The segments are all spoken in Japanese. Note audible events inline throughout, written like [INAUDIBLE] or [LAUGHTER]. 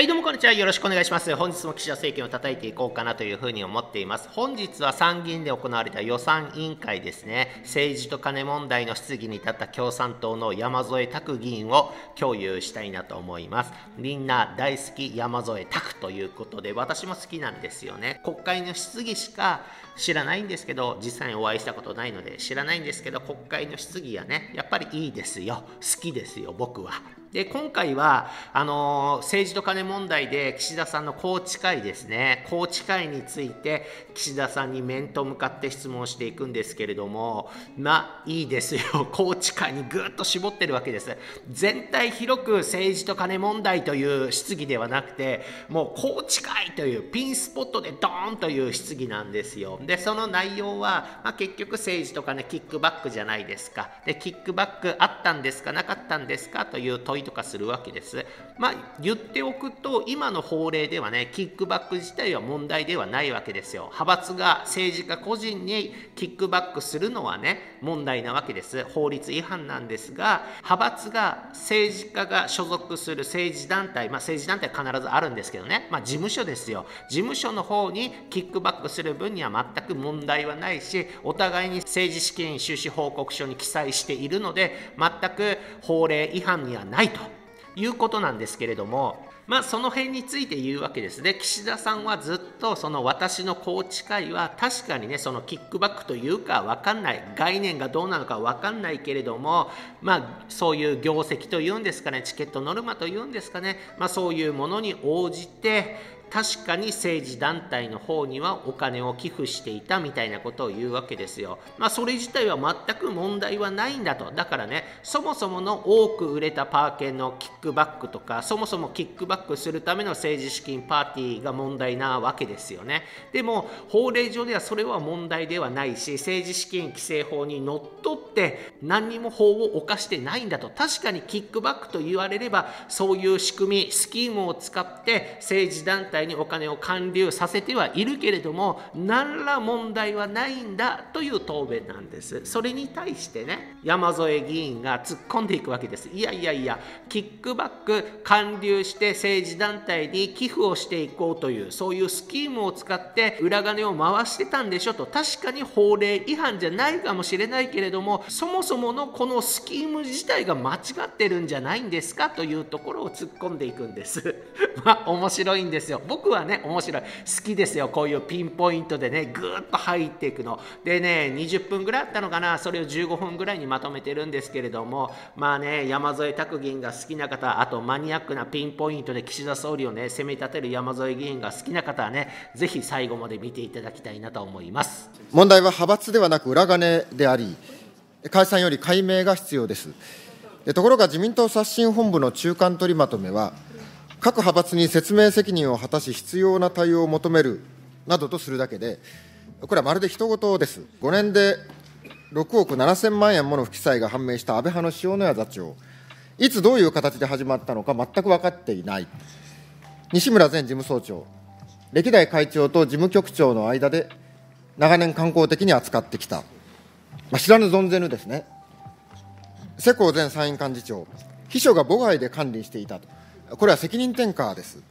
はい、どうもこんにちは。よろしくお願いします。本日も岸田政権を叩いていこうかなというふうに思っています。本日は参議院で行われた予算委員会ですね、政治と金問題の質疑に立った共産党の山添拓議員を共有したいなと思います。みんな大好き山添拓ということで、私も好きなんですよね。国会の質疑しか知らないんですけど、実際にお会いしたことないので知らないんですけど、国会の質疑はね、やっぱりいいですよ。好きですよ、僕は。で今回はあの政治とカネ問題で岸田さんの宏池会ですね宏池会について岸田さんに面と向かって質問していくんですけれどもまあいいですよ [LAUGHS] 宏池会にぐっと絞ってるわけです全体広く政治とカネ問題という質疑ではなくてもう宏池会というピンスポットでドーンという質疑なんですよでその内容は、まあ、結局政治とカネキックバックじゃないですかでキックバックあったんですかなかったんですかという問いとかするわけです。まあ、言っておくと今の法令ではねキックバック自体は問題ではないわけですよ。派閥が政治家個人にキックバックするのはね問題なわけです。法律違反なんですが派閥が政治家が所属する政治団体、まあ、政治団体必ずあるんですけどね、まあ、事務所ですよ事務所の方にキックバックする分には全く問題はないしお互いに政治資金収支報告書に記載しているので全く法令違反にはないということなんですけれども、まあ、その辺について言うわけですね岸田さんはずっとその私の宏池会は確かにねそのキックバックというか分かんない概念がどうなのか分かんないけれども、まあ、そういう業績というんですかねチケットノルマというんですかね、まあ、そういうものに応じて、確かに政治団体の方にはお金を寄付していたみたいなことを言うわけですよ。まあ、それ自体は全く問題はないんだと。だからね、そもそもの多く売れたパー券のキックバックとか、そもそもキックバックするための政治資金パーティーが問題なわけですよね。でも、法令上ではそれは問題ではないし、政治資金規正法にのっとって何にも法を犯してないんだと。確かにキックバックと言われれば、そういう仕組み、スキームを使って政治団体体にお金を還流させてはいるけれども何ら問題はないんだという答弁なんですそれに対してね山添議員が突っ込んでいくわけですいやいやいやキックバック還流して政治団体に寄付をしていこうというそういうスキームを使って裏金を回してたんでしょと確かに法令違反じゃないかもしれないけれどもそもそものこのスキーム自体が間違ってるんじゃないんですかというところを突っ込んでいくんです [LAUGHS] まあ面白いんですよ僕はね面白い好きですよこういうピンポイントでねぐーっと入っていくのでね20分ぐらいあったのかなそれを15分ぐらいにまとめてるんですけれどもまあね山添拓議員が好きな方あとマニアックなピンポイントで岸田総理をね攻め立てる山添議員が好きな方はねぜひ最後まで見ていただきたいなと思います問題は派閥ではなく裏金であり解散より解明が必要ですところが自民党刷新本部の中間取りまとめは各派閥に説明責任を果たし、必要な対応を求めるなどとするだけで、これはまるで人事です。5年で6億7000万円もの不記載が判明した安倍派の塩谷座長、いつどういう形で始まったのか全く分かっていない。西村前事務総長、歴代会長と事務局長の間で、長年観光的に扱ってきた、まあ、知らぬ存ぜぬですね、世耕前参院幹事長、秘書が母外で管理していたと。これは責任転嫁です。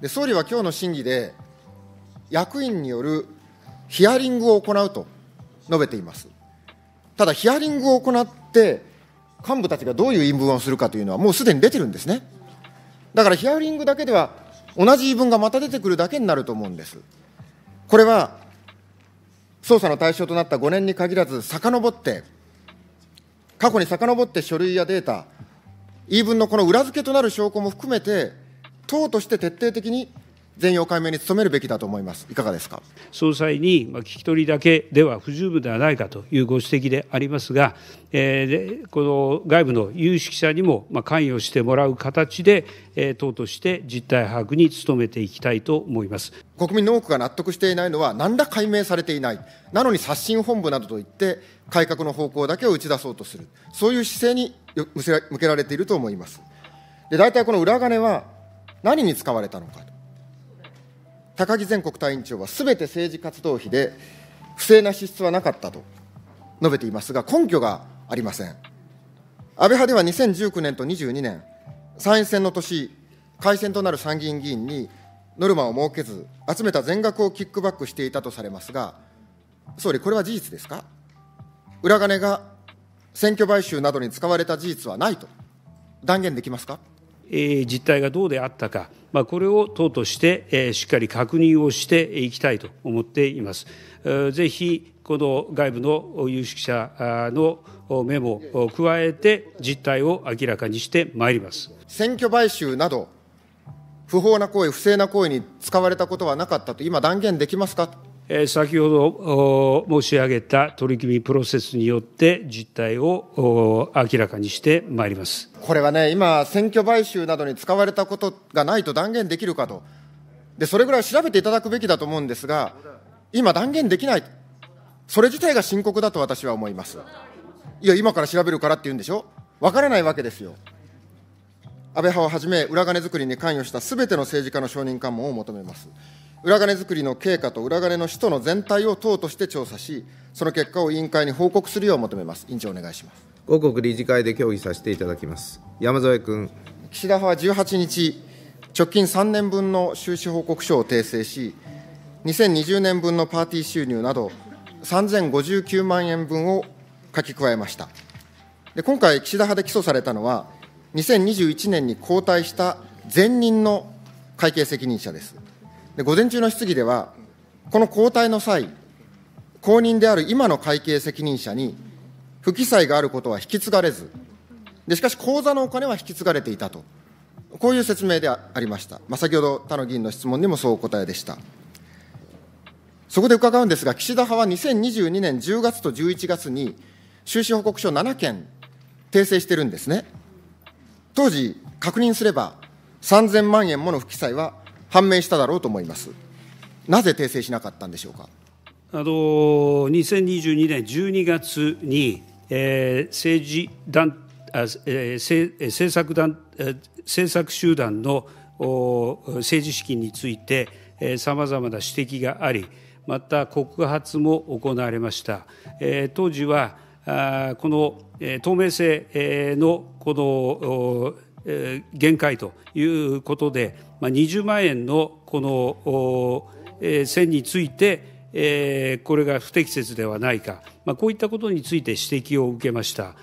で総理は今日の審議で、役員によるヒアリングを行うと述べています。ただ、ヒアリングを行って、幹部たちがどういう言い分をするかというのは、もうすでに出てるんですね。だから、ヒアリングだけでは、同じ言い分がまた出てくるだけになると思うんです。これは、捜査の対象となった5年に限らず、遡って、過去に遡って書類やデータ、言い分のこの裏付けとなる証拠も含めて、党として徹底的に全容解明に努めるべきだと思います、いかがですか総裁に聞き取りだけでは不十分ではないかというご指摘でありますが、えー、この外部の有識者にも関与してもらう形で、党として実態把握に努めていきたいと思います国民の多くが納得していないのは、何ら解明されていない、なのに刷新本部などといって、改革の方向だけを打ち出そうとする、そういう姿勢に向けられていると思います。で大体この裏金は何に使われたのかと。高木全国対委員長は、すべて政治活動費で不正な支出はなかったと述べていますが、根拠がありません。安倍派では2019年と22年、参院選の年、改選となる参議院議員にノルマを設けず、集めた全額をキックバックしていたとされますが、総理、これは事実ですか裏金が選挙買収などに使われた事実はないと断言できますか。えー、実態がどうであったか、まあ、これを党として、えー、しっかり確認をしていきたいと思っています。えー、ぜひこの外部の有識者のメモを加えて実態を明らかにしてまいります選挙買収など不法な行為不正な行為に使われたことはなかったと今断言できますか先ほど申し上げた取り組みプロセスによって実態を明らかにしてまいりますこれはね、今、選挙買収などに使われたことがないと断言できるかと、でそれぐらい調べていただくべきだと思うんですが、今、断言できない、それ自体が深刻だと私は思います。いや、今から調べるからって言うんでしょ、わからないわけですよ。安倍派をはじめ、裏金作りに関与したすべての政治家の承認喚問を求めます。裏金作りの経過と裏金の使途の全体を党として調査し、その結果を委員会に報告するよう求めます。委員長お願いします。五国理事会で協議させていただきます。山添君。岸田派は18日、直近3年分の収支報告書を訂正し、2020年分のパーティー収入など、3059万円分を書き加えました。で今回、岸田派で起訴されたのは、2021年に交代した前任の会計責任者です。で午前中の質疑では、この交代の際、後任である今の会計責任者に、不記載があることは引き継がれず、でしかし、口座のお金は引き継がれていたと、こういう説明でありました、まあ、先ほど他の議員の質問にもそうお答えでした。そこで伺うんですが、岸田派は2022年10月と11月に、収支報告書7件訂正してるんですね。当時、確認すれば、3000万円もの不記載は判明しただろうと思います。なぜ訂正しなかったんでしょうか。あの2022年12月に、えー、政治団あ、えー、政策団え政策集団のお政治資金についてさまざまな指摘がありまた告発も行われました。えー、当時はあこの、えー、透明性えのこのお、え限界ということで20万円のこの線について、これが不適切ではないか、こういったことについて指摘を受けました。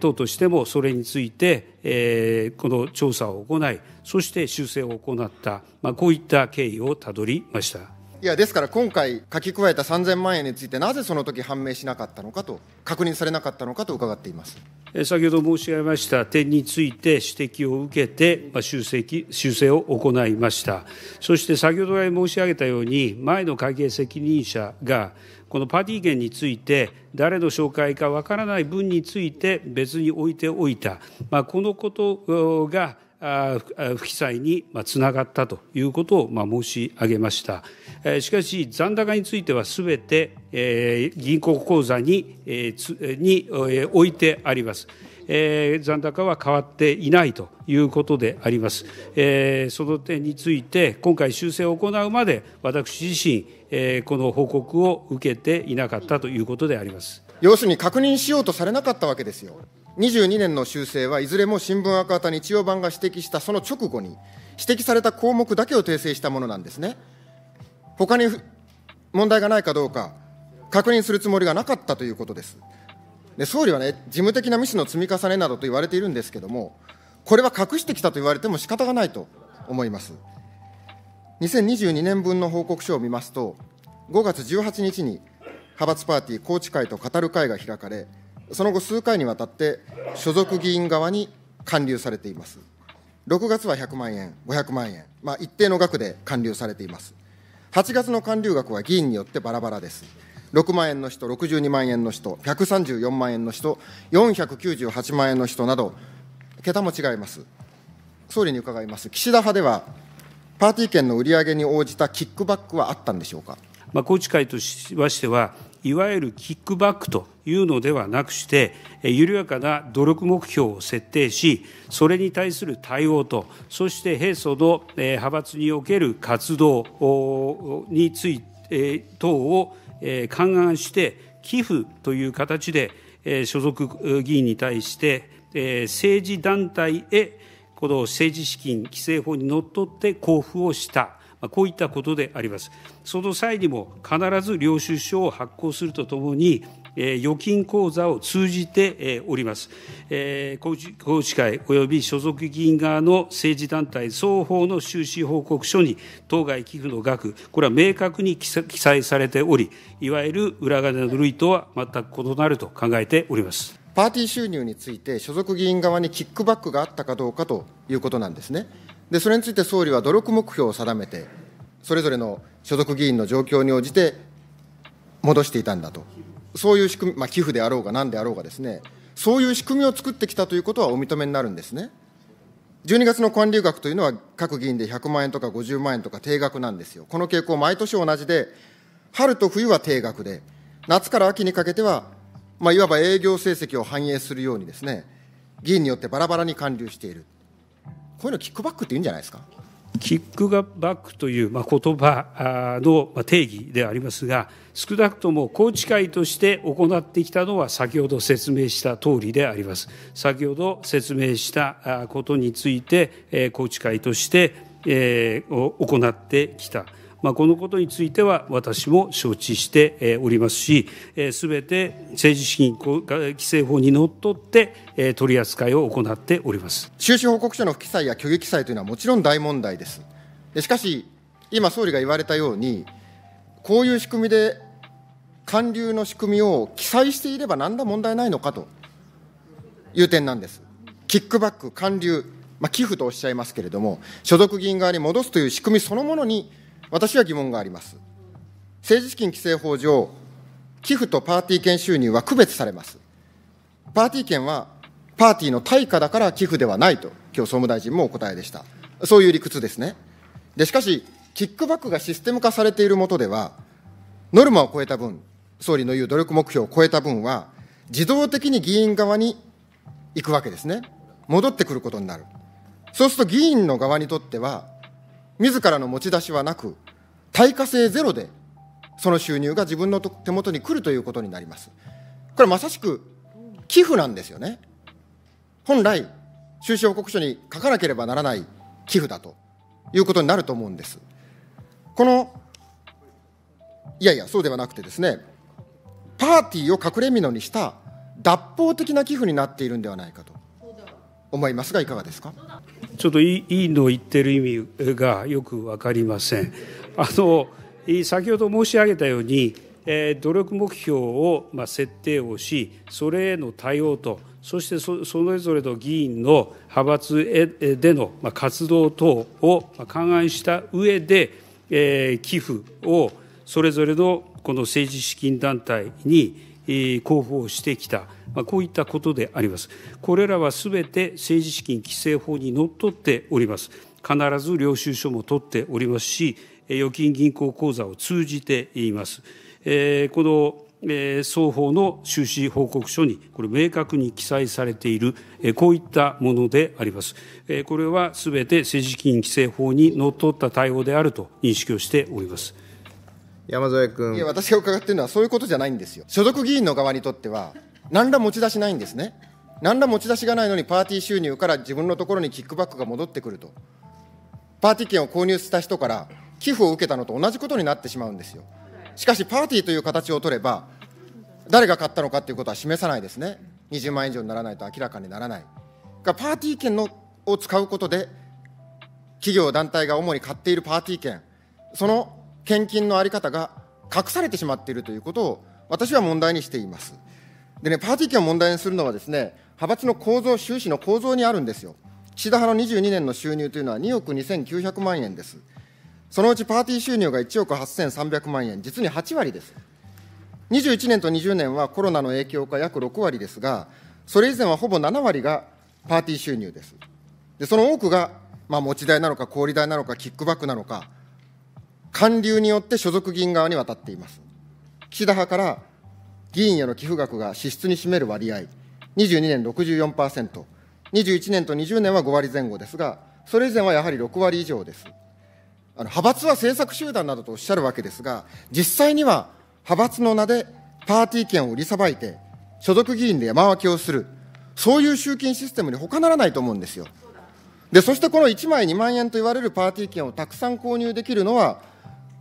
党としてもそれについて、この調査を行い、そして修正を行った、こういった経緯をたどりました。いやですから今回書き加えた3000万円についてなぜその時判明しなかったのかと確認されなかったのかと伺っています先ほど申し上げました点について指摘を受けて修正修正を行いましたそして先ほど申し上げたように前の会計責任者がこのパーティー券について誰の紹介かわからない分について別に置いておいた、まあ、このことが不記載につながったということを申し上げました。しかし、残高についてはすべて銀行口座にに置いてあります。残高は変わっていないということであります。その点について、今回修正を行うまで、私自身、この報告を受けていなかったということであります。要するに確認しようとされなかったわけですよ。22年の修正はいずれも新聞赤旗日曜版が指摘したその直後に、指摘された項目だけを訂正したものなんですね。他に問題がないかどうか、確認するつもりがなかったということです。で総理はね、事務的なミスの積み重ねなどと言われているんですけれども、これは隠してきたと言われても仕方がないと思います。2022年分の報告書を見ますと、5月18日に派閥パーティー、宏池会と語る会が開かれ、その後、数回にわたって所属議員側に還流されています。6月は100万円、500万円、まあ、一定の額で還流されています。8月の還流額は議員によってバラバラです。6万円の人、62万円の人、134万円の人、498万円の人など、桁も違います。総理に伺います。岸田派では、パーティー券の売り上げに応じたキックバックはあったんでしょうか。まあ、宏池会としましては、いわゆるキックバックというのではなくして、緩やかな努力目標を設定し、それに対する対応と、そして平素の派閥における活動について、等を勘案して、寄付という形で、所属議員に対して、政治団体へ、この政治資金規正法にのっとって交付をした。こういったことであります。その際にも必ず領収書を発行するとともに、預金口座を通じております。公示会及び所属議員側の政治団体双方の収支報告書に当該寄付の額、これは明確に記載されており、いわゆる裏金の類とは全く異なると考えております。パーティー収入について、所属議員側にキックバックがあったかどうかということなんですね。で、それについて総理は努力目標を定めて、それぞれの所属議員の状況に応じて戻していたんだと、そういう仕組み、まあ、寄付であろうが何であろうがですね、そういう仕組みを作ってきたということはお認めになるんですね。12月の還流額というのは、各議員で100万円とか50万円とか定額なんですよ。この傾向、毎年同じで、春と冬は定額で、夏から秋にかけては、まあ、いわば営業成績を反映するようにですね、議員によってバラバラに還流している。こういうのキックバックって言うんじゃないですかキックバックという言葉の定義でありますが、少なくとも宏池会として行ってきたのは、先ほど説明した通りであります。先ほど説明したことについて、宏池会として行ってきた。まあ、このことについては私も承知しておりますし、すべて政治資金規正法にのっとって、取り扱いを行っております収支報告書の不記載や虚偽記載というのはもちろん大問題です。しかし、今、総理が言われたように、こういう仕組みで還流の仕組みを記載していれば、なんだ問題ないのかという点なんです。キックバック、還流、まあ、寄付とおっしゃいますけれども、所属議員側に戻すという仕組みそのものに私は疑問があります。政治資金規正法上、寄付とパーティー券収入は区別されます。パーティー券はパーティーの対価だから寄付ではないと、今日総務大臣もお答えでした。そういう理屈ですね。で、しかし、キックバックがシステム化されているもとでは、ノルマを超えた分、総理の言う努力目標を超えた分は、自動的に議員側に行くわけですね。戻ってくることになる。そうすると議員の側にとっては、自らの持ち出しはなく、対価性ゼロで、その収入が自分の手元に来るということになります。これまさしく寄付なんですよね。本来、収支報告書に書かなければならない寄付だということになると思うんです。この、いやいや、そうではなくてですね、パーティーを隠れ蓑にした脱法的な寄付になっているんではないかと思いますが、いかがですか。ちょっと委員の言ってる意味がよく分かりません。あの先ほど申し上げたように、えー、努力目標を、まあ、設定をし、それへの対応と、そしてそれぞれの議員の派閥での、まあ、活動等を、まあ、勘案した上で、えー、寄付をそれぞれのこの政治資金団体に、広報してきた、こういったことであります。これらはすべて政治資金規正法にのっとっております。必ず領収書も取っておりますし、預金銀行口座を通じています。えー、この、えー、双方の収支報告書に、これ、明確に記載されている、えー、こういったものであります。えー、これはすべて政治資金規正法にのっとった対応であると認識をしております。山添君いや私が伺ってるのはそういうことじゃないんですよ所属議員の側にとっては何ら持ち出しないんですね何ら持ち出しがないのにパーティー収入から自分のところにキックバックが戻ってくるとパーティー券を購入した人から寄付を受けたのと同じことになってしまうんですよしかしパーティーという形を取れば誰が買ったのかということは示さないですね20万円以上にならないと明らかにならないがパーティー券のを使うことで企業団体が主に買っているパーティー券その献金のあり方が隠されてしまっているということを、私は問題にしています。でね、パーティー券を問題にするのはですね、派閥の構造、収支の構造にあるんですよ。岸田派の22年の収入というのは2億2900万円です。そのうちパーティー収入が1億8300万円、実に8割です。21年と20年はコロナの影響か約6割ですが、それ以前はほぼ7割がパーティー収入です。でその多くが、まあ、持ち代なのか、小売代なのか、キックバックなのか、還流によって所属議員側に渡っています。岸田派から議員への寄付額が支出に占める割合、22年64%、21年と20年は5割前後ですが、それ以前はやはり6割以上です。あの派閥は政策集団などとおっしゃるわけですが、実際には派閥の名でパーティー券を売りさばいて、所属議員で山分けをする、そういう集金システムに他ならないと思うんですよ。で、そしてこの1枚2万円と言われるパーティー券をたくさん購入できるのは、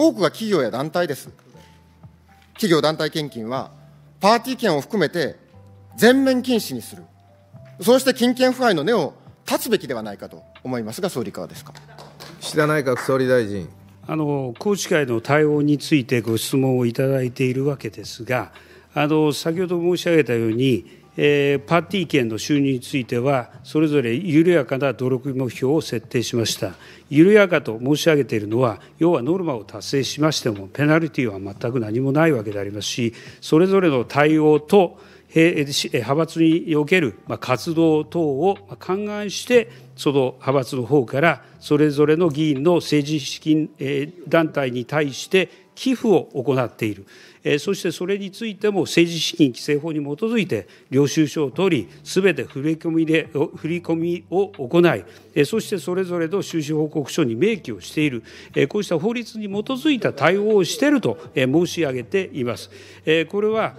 多くが企業や団体です。企業団体献金は、パーティー券を含めて全面禁止にする、そうして金権腐敗の根を断つべきではないかと思いますが、総理、いかがですか岸田内閣総理大臣。あの宏池会の対応についてご質問をいただいているわけですが、あの先ほど申し上げたように、パーティー券の収入については、それぞれ緩やかな努力目標を設定しました。緩やかと申し上げているのは、要はノルマを達成しましても、ペナルティは全く何もないわけでありますし、それぞれの対応と、派閥における活動等を勘案して、その派閥の方からそれぞれの議員の政治資金団体に対して寄付を行っている。そしてそれについても政治資金規正法に基づいて、領収書を取り、すべて振り込みで振り込みを行い、そしてそれぞれの収支報告書に明記をしている、こうした法律に基づいた対応をしていると申し上げています。これは、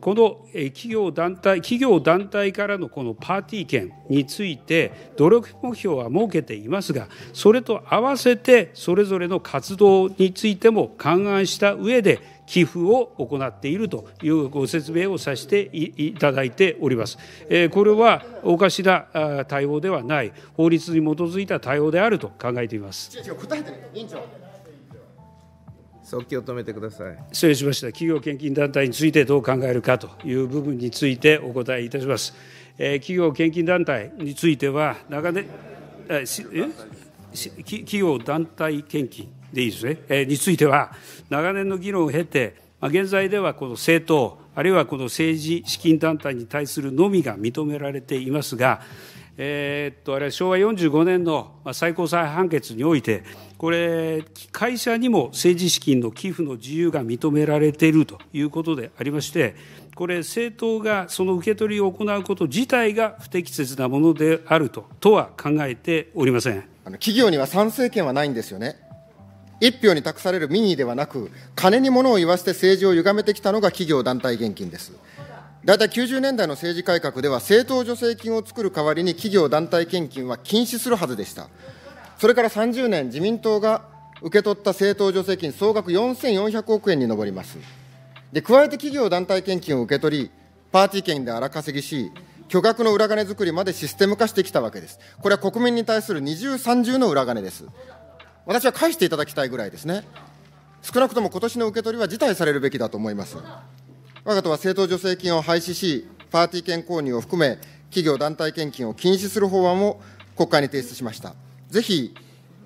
この企業団体、企業団体からのこのパーティー券について、努力目標は設けていますが、それと合わせて、それぞれの活動についても勘案した上で、寄付を行っているというご説明をさせていただいております。これはおかしな対応ではない、法律に基づいた対応であると考えています。即起を止めてください失礼しました企業献金団体についてどう考えるかという部分についてお答えいたします、えー、企業献金団体については長年、企業団体献金でいいですね、えー、については、長年の議論を経て、まあ、現在ではこの政党、あるいはこの政治資金団体に対するのみが認められていますが、えー、っと、あれは昭和45年の最高裁判決において、これ、会社にも政治資金の寄付の自由が認められているということでありまして、これ、政党がその受け取りを行うこと自体が不適切なものであると、とは考えておりません。あの企業には賛成権はないんですよね。一票に託される民意ではなく、金に物を言わせて政治を歪めてきたのが企業団体現金です。大体90年代の政治改革では、政党助成金を作る代わりに企業団体献金は禁止するはずでした。それから30年、自民党が受け取った政党助成金、総額4400億円に上ります。で、加えて企業団体献金を受け取り、パーティー券で荒稼ぎし、巨額の裏金作りまでシステム化してきたわけです。これは国民に対する二重三重の裏金です。私は返していただきたいぐらいですね。少なくとも今年の受け取りは辞退されるべきだと思います。我が党は政党助成金を廃止し、パーティー券購入を含め、企業団体献金を禁止する法案を国会に提出しました。ぜひ、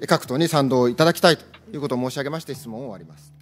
各党に賛同いただきたいということを申し上げまして、質問を終わります。